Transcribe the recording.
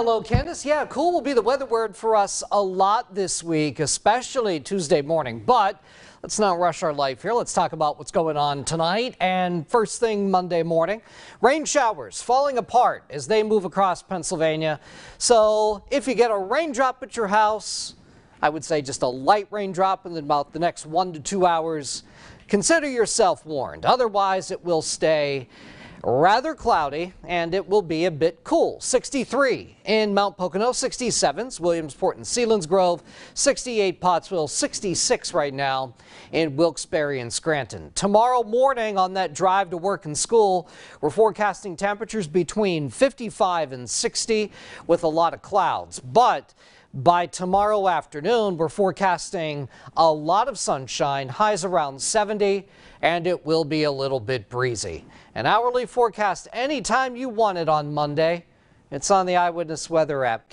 Hello, Candace. Yeah, cool will be the weather word for us a lot this week, especially Tuesday morning. But let's not rush our life here. Let's talk about what's going on tonight and first thing Monday morning. Rain showers falling apart as they move across Pennsylvania. So if you get a raindrop at your house, I would say just a light raindrop in about the next one to two hours, consider yourself warned. Otherwise, it will stay rather cloudy and it will be a bit cool. 63 in Mount Pocono, 67s Williamsport and Sealands Grove, 68 Pottsville, 66 right now in Wilkes-Barre and Scranton. Tomorrow morning on that drive to work and school, we're forecasting temperatures between 55 and 60 with a lot of clouds. But by tomorrow afternoon, we're forecasting a lot of sunshine, highs around 70, and it will be a little bit breezy. An hourly forecast anytime you want it on Monday. It's on the Eyewitness Weather app.